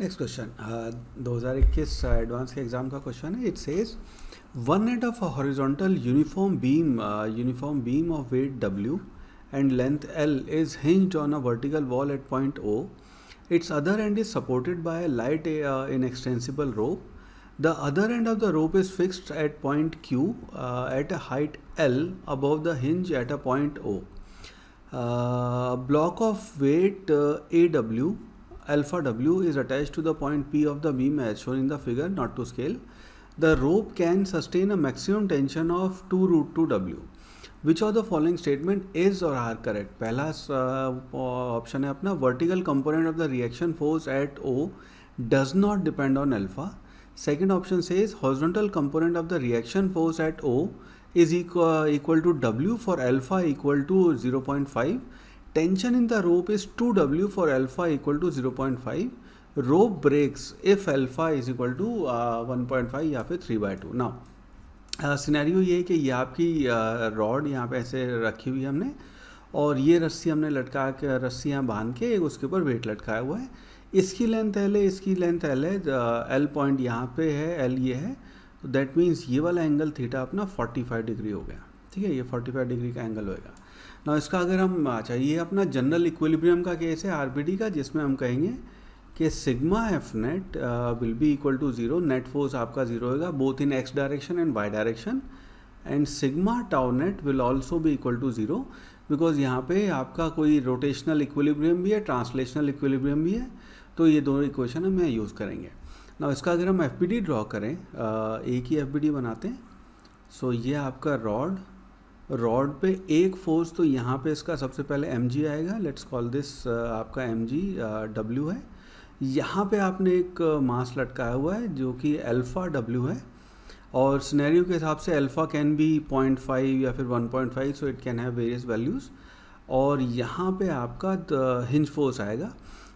Next question 2021 advance के exam का question है it says one end of horizontal uniform beam uniform beam of weight W and length L is hinge on a vertical wall at point O its other end is supported by light inextensible rope the other end of the rope is fixed at point Q at a height L above the hinge at a point O block of weight A W alpha w is attached to the point p of the beam as shown in the figure not to scale the rope can sustain a maximum tension of 2 root 2 w which of the following statement is or are correct pehla uh, option hai apna vertical component of the reaction force at o does not depend on alpha second option says horizontal component of the reaction force at o is equal, uh, to w for alpha equal to 0.5 tension in the rope is 2W for alpha equal to 0.5. Rope breaks if alpha is equal to uh, 1.5 या फिर 3 by to ना scenario ये है कि ये आपकी rod uh, यहाँ पे ऐसे रखी हुई है हमने और ये रस्सी हमने लटका के रस्सी यहाँ बांध के उसके ऊपर वेट लटकाया हुआ है इसकी लेंथ एल है इसकी लेंथ एल है एल uh, पॉइंट यहाँ पे है एल ये है तो दैट मीन्स ये वाला एंगल थीटा अपना 45 डिग्री हो गया ठीक है ये 45 डिग्री का एंगल होएगा ना इसका अगर हम अच्छा ये अपना जनरल इक्विलिब्रियम का केस है आरबीडी का जिसमें हम कहेंगे कि sigma F net will be equal to zero net force आपका ज़ीरो होएगा both in X direction and Y direction and sigma tau net will also भी इक्वल टू ज़ीरो बिकॉज यहाँ पे आपका कोई रोटेशनल इक्विलिब्रियम भी है ट्रांसलेशनल इक्विलिब्रियम भी है तो ये दोनों इक्वेशन हम यहाँ यूज़ करेंगे ना इसका अगर हम एफ डी ड्रॉ करें एक ही एफ बनाते हैं सो so, ये आपका रॉड रॉड पे एक फोर्स तो यहाँ पे इसका सबसे पहले एम आएगा लेट्स कॉल दिस आपका एम जी डब्ल्यू है यहाँ पे आपने एक uh, मास लटकाया हुआ है जो कि अल्फ़ा डब्ल्यू है और सिनेरियो के हिसाब से अल्फ़ा कैन बी 0.5 या फिर 1.5 so it can have various values और यहाँ पे आपका हिंज uh, फोर्स आएगा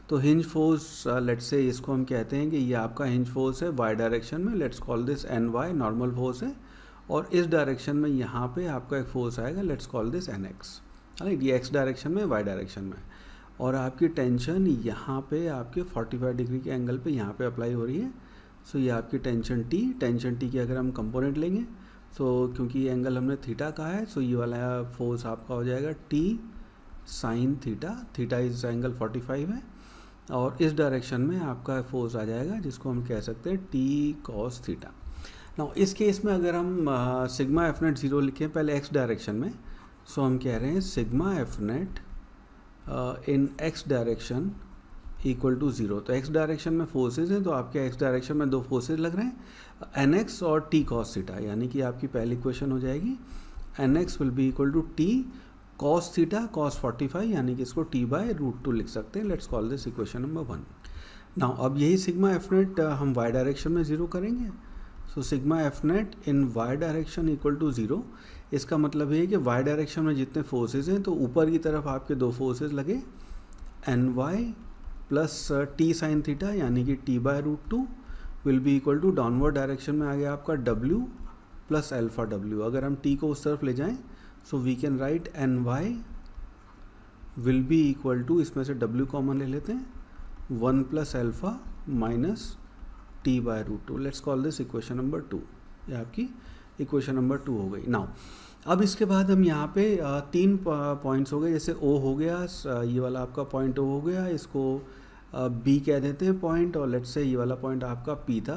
तो हिंज फोर्स लेट्स से इसको हम कहते हैं कि ये आपका हिंज फोर्स है वाई डायरेक्शन में let's call this N Y normal force है और इस डायरेक्शन में यहाँ पे आपका एक फोर्स आएगा let's call this N X right ये एक्स डायरेक्शन में वाई डायरेक्शन में और आपकी टेंशन यहाँ पे आपके 45 डिग्री के एंगल पे यहाँ पे अप्लाई हो रही है सो so, ये आपकी टेंशन टी टेंशन टी के अगर हम कंपोनेंट लेंगे सो so, क्योंकि ये एंगल हमने थीटा का है सो so ये वाला फोर्स आपका हो जाएगा T sine theta theta is angle five है और इस डायरेक्शन में आपका फोर्स आ जाएगा जिसको हम कह सकते हैं टी कॉस थीटा ना इस केस में अगर हम सिग्मा एफ नेट ज़ीरो लिखें पहले एक्स डायरेक्शन में सो हम कह रहे हैं sigma F net in X direction equal to zero तो एक्स डायरेक्शन में फोर्सेज हैं तो आपके एक्स डायरेक्शन में दो फोर्सेज लग रहे हैं एन एक्स और टी कॉस सीटा यानी कि आपकी पहली क्वेश्चन हो जाएगी N X will be equal to T cos theta cos 45 यानी कि इसको टी बाय रूट टू लिख सकते हैं let's call this equation number one now अब यही सिग्मा एफ नेट हम वाई डायरेक्शन में ज़ीरो करेंगे so sigma F net in Y direction equal to zero इसका मतलब ये है कि वाई डायरेक्शन में जितने फोर्सेज हैं तो ऊपर की तरफ आपके दो फोर्सेज लगे N Y plus T sine theta यानी कि T by root two will be equal to downward direction में आ गया आपका डब्ल्यू प्लस एल्फ़ा डब्ल्यू अगर हम टी को उस तरफ ले जाएं so we can write N Y will be equal to इसमें से डब्ल्यू कॉमन ले लेते हैं one plus alpha minus T by root two let's call this equation number two ये आपकी इक्वेशन नंबर टू हो गई नाउ अब इसके बाद हम यहाँ पे तीन पॉइंट्स हो गए जैसे ओ हो गया ये वाला आपका पॉइंट ओ हो गया इसको बी कह देते हैं पॉइंट और लेट्स से ये वाला पॉइंट आपका पी था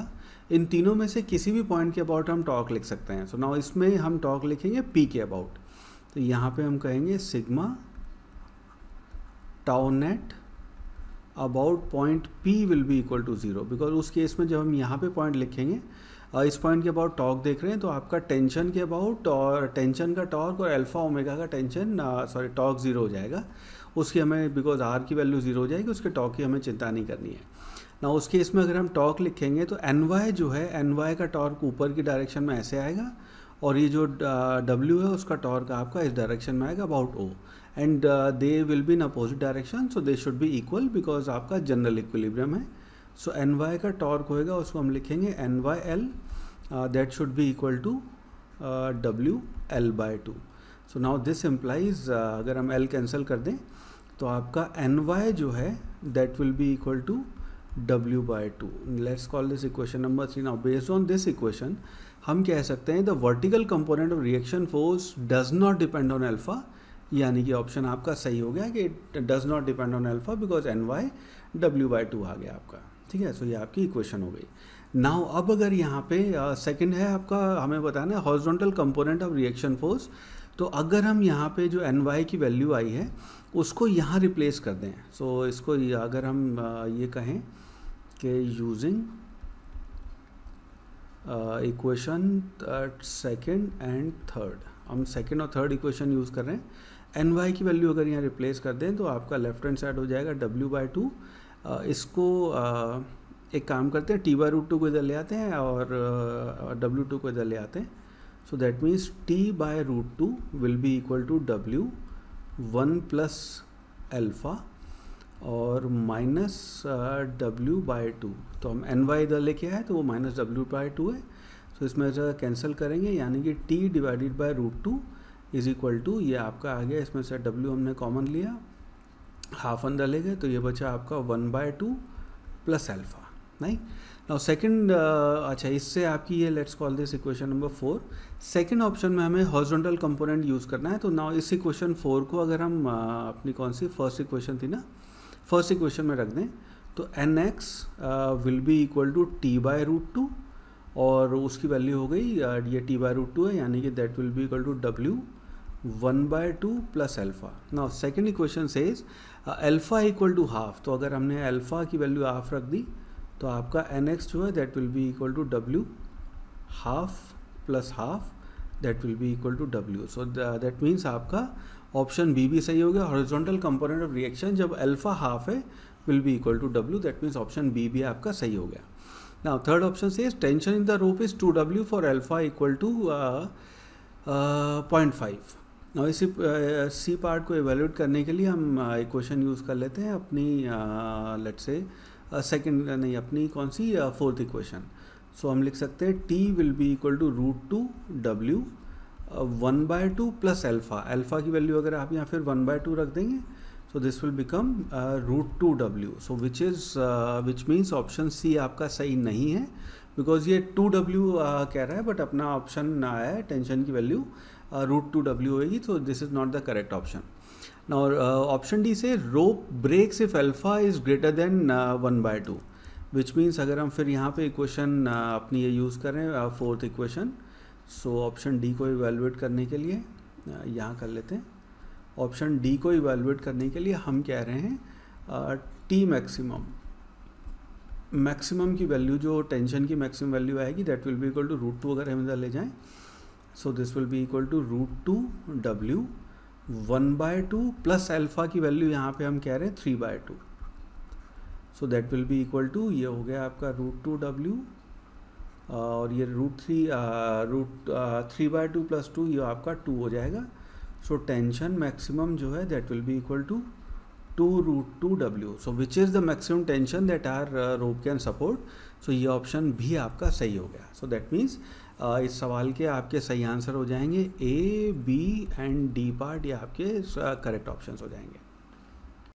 इन तीनों में से किसी भी पॉइंट के अबाउट हम टॉक लिख सकते हैं सो so नाउ इसमें हम टॉक लिखेंगे पी के अबाउट तो यहाँ पे हम कहेंगे sigma tau net about point P will be equal to zero because उस केस में जब हम यहाँ पे पॉइंट लिखेंगे इस पॉइंट के अबाउट टॉर्क देख रहे हैं तो आपका टेंशन के अबाउट और टेंशन का टॉर्क और अल्फा ओमेगा का टेंशन सॉरी टॉर्क ज़ीरो हो जाएगा उसकी हमें बिकॉज आर की वैल्यू ज़ीरो हो जाएगी उसके टॉर्क की हमें चिंता नहीं करनी है ना उस केस में अगर हम टॉर्क लिखेंगे तो एन वाई जो है एन वाई का टॉर्क ऊपर की डायरेक्शन में ऐसे आएगा और ये जो डब्ल्यू है उसका टॉर्क आपका इस डायरेक्शन में आएगा about O and they will be in opposite direction so they should be equal because आपका जनरल इक्विलिब्रियम है सो एन वाई का टॉर्क होएगा उसको हम लिखेंगे N Y L that should be equal to W L by two so now this implies अगर हम L cancel कर दें तो आपका एन वाई जो है that will be equal to w by two let's call this equation number three now based on this equation हम कह सकते हैं the vertical component of reaction force does not depend on alpha यानी कि option आपका सही हो गया कि it does not depend on alpha because N Y W by two आ गया आपका ठीक है सो ये आपकी इक्वेशन हो गई नाउ अब अगर यहाँ पे सेकंड uh, है आपका हमें बताना है horizontal component of reaction force तो अगर हम यहाँ पे जो एन वाई की वैल्यू आई है उसको यहाँ रिप्लेस कर दें सो so, इसको अगर हम uh, ये कहें कि using equation second and third हम सेकेंड और थर्ड इक्वेशन यूज़ कर रहे हैं एन वाई की वैल्यू अगर यहाँ रिप्लेस कर दें तो आपका लेफ्ट हैंड साइड हो जाएगा डब्ल्यू बाई टू इसको uh, एक काम करते हैं टी बाई रूट टू को इधर ले आते हैं और डब्ल्यू uh, टू को इधर ले आते हैं so that means T by root two will be equal to W one plus alpha और माइनस डब्ल्यू बाई टू तो हम एन वाई इधर लेके आए तो वो माइनस डब्ल्यू बाई टू है तो इसमें से कैंसिल करेंगे यानी कि T divided by root two is equal to ये आपका आ गया इसमें से डब्ल्यू हमने कॉमन लिया हाफ अंदर ले गए तो ये बचा आपका one by two plus alpha नहीं नाउ सेकेंड अच्छा इससे आपकी ये let's call this equation number four second option में हमें हॉर्जोंटल कंपोनेंट यूज़ करना है तो ना इस इक्वेशन फोर को अगर हम uh, अपनी कौन सी फर्स्ट इक्वेशन थी ना फर्स्ट इक्वेशन में रख दें तो N X will be equal to T by root two और उसकी वैल्यू हो गई uh, ये टी बाय रूट टू है यानी कि that will be equal to W one by two plus alpha ना second equation says alpha equal to half तो अगर हमने एल्फ़ा की वैल्यू हाफ रख दी तो आपका एन एक्स जो है that will be equal to W half plus half that will be equal to W so that means आपका ऑप्शन बी भी सही हो गया हॉरिजॉन्टल कंपोनेंट ऑफ रिएक्शन जब अल्फा हाफ है will be equal to W that means option B भी आपका सही हो गया नाउ थर्ड ऑप्शन से tension in the rope is two W for alpha equal to point five ना इसी uh, सी पार्ट को एवेल्यूट करने के लिए हम इक्वेशन uh, यूज़ कर लेते हैं अपनी लेट से सेकेंड नहीं अपनी कौन सी फोर्थ इक्वेशन सो हम लिख सकते हैं T will be equal to root two W one by two plus alpha alpha की वैल्यू अगर आप यहाँ फिर वन बाय टू रख देंगे so this will become root two W so which is which means option C आपका सही नहीं है बिकॉज ये टू डब्ल्यू uh, कह रहा है बट अपना ऑप्शन ना है टेंशन की वैल्यू रूट टू डब्ल्यू होगी so this is not the correct option और ऑप्शन डी से rope breaks if alpha is greater than one by two which means अगर हम फिर यहाँ पे इक्वेशन uh, अपनी ये यूज़ करें fourth uh, equation so option D को इवेलुएट करने के लिए यहाँ कर लेते हैं ऑप्शन डी को इवेलुएट करने के लिए हम कह रहे हैं टी मैक्सिमम मैक्सिमम की वैल्यू जो टेंशन की मैक्सिमम वैल्यू आएगी that will be equal to root two अगर हम इधर ले जाएं so this will be equal to root two W one by two plus alpha की वैल्यू यहाँ पे हम कह रहे हैं three by two so that will be equal to ये हो गया आपका रूट टू डब्ल्यू और ये root three root three by two plus two ये आपका टू हो जाएगा सो टेंशन मैक्सिमम जो है that will be equal to two root two W so which is the maximum tension that our rope can support so ये option भी आपका सही हो गया सो दैट मीन्स इस सवाल के आपके सही आंसर हो जाएंगे A B and D part ये आपके करेक्ट uh, हो जाएंगे